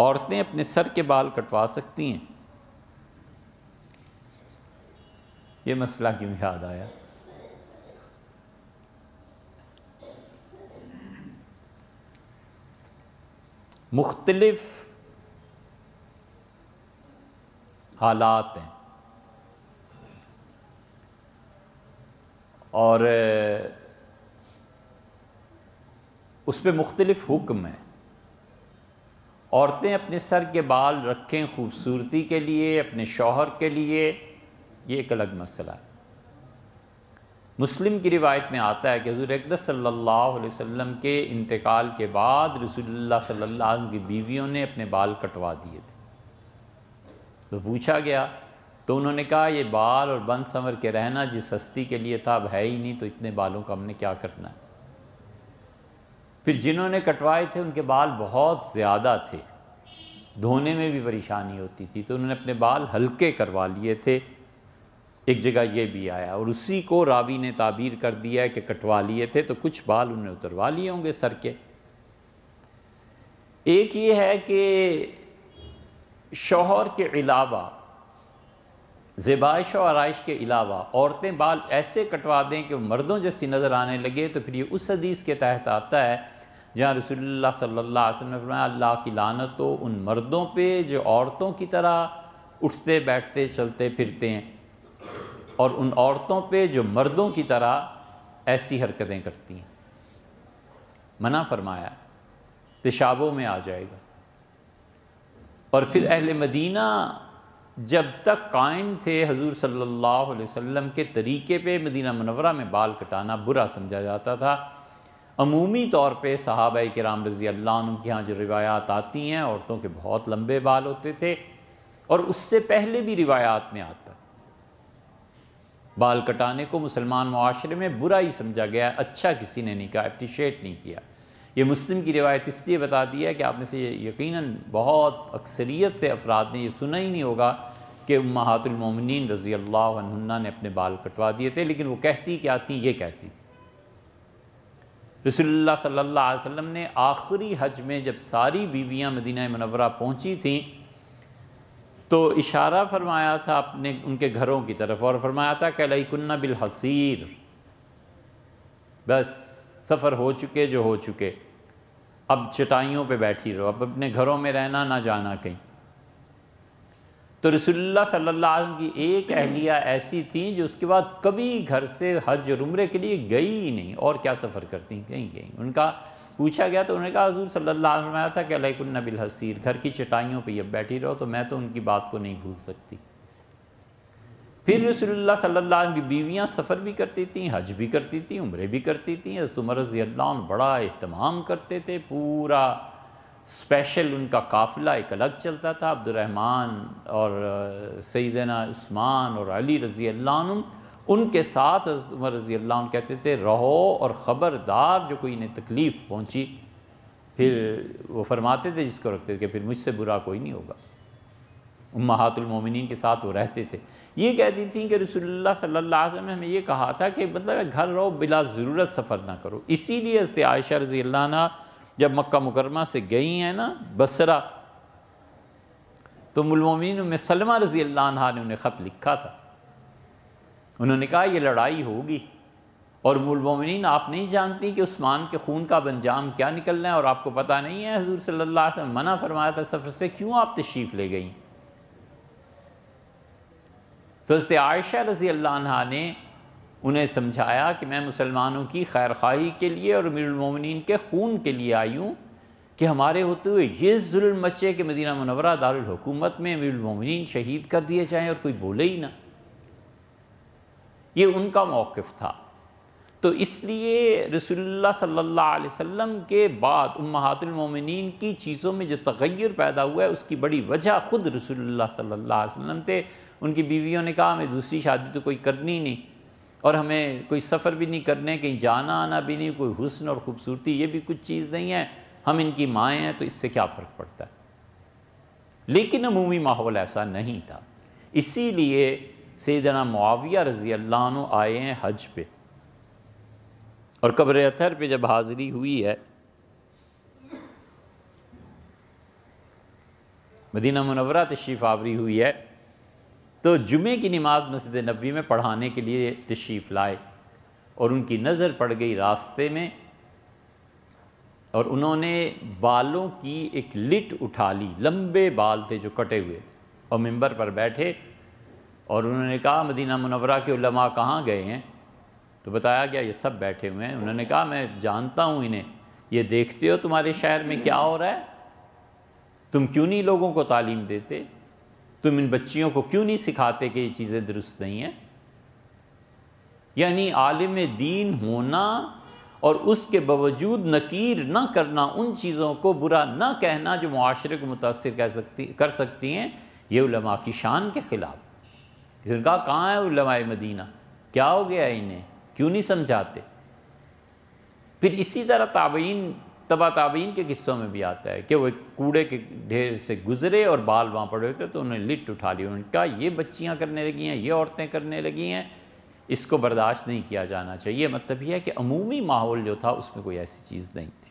औरतें अपने सर के बाल कटवा सकती हैं ये मसला क्यों याद आया मुख्तलिफ हालात हैं और उस पर मुख्तलिफ हुक्म हैं औरतें अपने सर के बाल रखें खूबसूरती के लिए अपने शौहर के लिए ये एक अलग मसला है मुस्लिम की रिवायत में आता है कि हजूर अकदस सल्लल्लाहु अलैहि वसल्लम के इंतकाल के बाद रसूलुल्लाह सल्लल्लाहु अलैहि वसल्लम की बीवियों ने अपने बाल कटवा दिए थे तो पूछा गया तो उन्होंने कहा ये बाल और बंद संवर के रहना जिस हस्ती के लिए था अब है ही नहीं तो इतने बालों का हमने क्या करना है फिर जिन्होंने कटवाए थे उनके बाल बहुत ज़्यादा थे धोने में भी परेशानी होती थी तो उन्होंने अपने बाल हल्के करवा लिए थे एक जगह ये भी आया और उसी को रावी ने ताबीर कर दिया कि कटवा लिए थे तो कुछ बाल उन्हें उतरवा लिए होंगे सर के एक ये है कि शोहर के अलावा जेबाइश और आरइश के अलावा औरतें बाल ऐसे कटवा दें कि मर्दों जैसी नज़र आने लगे तो फिर ये उस हदीस के तहत आता है जहाँ रसोल्ला सल्ला ने फरमाया अल्लाह की लानत तो उन मर्दों पे जो औरतों की तरह उठते बैठते चलते फिरते हैं और उन औरतों पे जो मर्दों की तरह ऐसी हरकतें करती हैं मना फरमाया पेशाबों में आ जाएगा और फिर अहल मदीना जब तक कायम थे हजूर सल्लल्लाहु अलैहि वसल्लम के तरीके पे मदीना मनवरा में बाल कटाना बुरा समझा जाता था अमूमी तौर पर साहब कराम रज़ी अल्लाह के यहाँ जो रिवायात आती हैं औरतों के बहुत लंबे बाल होते थे और उससे पहले भी रिवायात में आता बाल कटाने को मुसलमान माशरे में बुरा ही समझा गया अच्छा किसी ने नहीं कहा अप्रिशिएट नहीं किया ये मुस्लिम की रिवायत इसलिए बता दी है कि आपने से यकीन बहुत अक्सरियत से अफराद ने यह सुना ही नहीं होगा कि महातुलमिन रज़ी अल्लाह ने अपने बाल कटवा दिए थे लेकिन वो कहती क्या थी ये कहती थी रसोल्ला सल्ला वसम ने आखिरी हज में जब सारी बीवियाँ मदीना मनवरा पहुँची थी तो इशारा फरमाया था अपने उनके घरों की तरफ और फरमाया था कलकुन्ना बिल हसीर बस सफ़र हो चुके जो हो चुके अब चटाइयों पे बैठी रहो अब अपने घरों में रहना ना जाना कहीं तो रसुल्ला सल्ला की एक अहलिया ऐसी थी जो उसके बाद कभी घर से हज और उम्र के लिए गई ही नहीं और क्या सफ़र करती कहीं गई उनका पूछा गया तो उन्होंने कहा हजूर सल्ला अलैहि था कि अलैकुन्ना हसीर घर की चटाइयों पर जब बैठी रहो तो मैं तो उनकी बात को नहीं भूल सकती फिर रसोल्ला सल्ला की बीवियाँ सफ़र भी करती थी हज भी करती थी उम्र भी करती थी हजतमर रजी अल्लाह बड़ा अहतमाम करते थे पूरा स्पेशल उनका काफिला एक अलग चलता था अब्दुलरहमान और सईदना उस्मान और अली रज़ी अल्लाह उनके साथ उमर रज़ी अल्लाह कहते थे रहो और ख़बरदार जो कोई इन्हें तकलीफ़ पहुँची फिर वो फरमाते थे जिसको रखते थे कि फिर मुझसे बुरा कोई नहीं होगा उम्मातुलमोमिन के साथ वो रहते थे ये कहती थी कि रसोल्ला सल्ला वसम ने हमें ये कहा था कि मतलब घर रहो बिला ज़रूरत सफ़र ना करो इसीलिए हस्त आयशा रज़ी अल्लाह जब मक्का मुकरमा से गई हैं ना बसरा तो मुलमिन में सलमा रजी अल्लाह ने उन्हें ख़त लिखा था उन्होंने कहा यह लड़ाई होगी और मुलमिन आप नहीं जानती कि उस्मान के खून का अंजाम क्या निकलना है और आपको पता नहीं है हजूर सल्ला से मना फरमाया था सफ़र से क्यों आप तशरीफ़ ले गई तो इस आयशा रजी अल्लाह ने उन्हें समझाया कि मैं मुसलमानों की खैर खाही के लिए और अमीरमिन के खून के लिए आई हूँ कि हमारे होते हुए ये जुल्म मचे कि मदीना मुनवरा दारकूमत में अमीरमिन शहीद कर दिए जाएँ और कोई बोले ही ना ये उनका मौक़ था तो इसलिए रसोल्ला सल्ला वसम के बाद उम्मातमिन की चीज़ों में जो तगैर पैदा हुआ है उसकी बड़ी वजह ख़ुद रसोल्ला सल्ला वसम थे उनकी बीवियों ने कहा मैं दूसरी शादी तो कोई करनी नहीं और हमें कोई सफ़र भी नहीं करने कहीं जाना आना भी नहीं कोई हुसन और ख़ूबसूरती ये भी कुछ चीज़ नहीं है हम इनकी माएँ हैं तो इससे क्या फ़र्क पड़ता है लेकिन अमूमी माहौल ऐसा नहीं था इसीलिए सैदना मुआविया रज़ी अल्लाह आए हैं हज पे और कब्र अथर पे जब हाज़िरी हुई है मदीना मुनवरा तशीफ आवरी हुई है तो जुमे की नमाज़ मस्जिद नबी में पढ़ाने के लिए तशरीफ़ लाए और उनकी नज़र पड़ गई रास्ते में और उन्होंने बालों की एक लिट उठा ली लंबे बाल थे जो कटे हुए और मंबर पर बैठे और उन्होंने कहा मदीना मुनवरा के उलमा कहाँ गए हैं तो बताया गया ये सब बैठे हुए हैं उन्होंने कहा मैं जानता हूँ इन्हें ये देखते हो तुम्हारे शहर में क्या हो रहा है तुम क्यों नहीं लोगों को तालीम देते तुम इन बच्चियों को क्यों नहीं सिखाते कि ये चीज़ें दुरुस्त नहीं हैं यानी आलिम दीन होना और उसके बावजूद नकीर ना करना उन चीज़ों को बुरा ना कहना जो माशरे को मुतासर कर सकती कर सकती हैं ये उलमा की शान के ख़िलाफ़ किसी ने कहा कहाँ है उलमा मदीना क्या हो गया इन्हें क्यों नहीं समझाते फिर इसी तरह ताबीन तबा ताबीन के किस्सों में भी आता है कि वो कूड़े के ढेर से गुजरे और बाल वहाँ पड़े होते तो उन्हें लिट उठा ली उन्होंने कहा ये बच्चियाँ करने लगी हैं ये औरतें करने लगी हैं इसको बर्दाश्त नहीं किया जाना चाहिए मतलब यह है कि अमूमी माहौल जो था उसमें कोई ऐसी चीज़ नहीं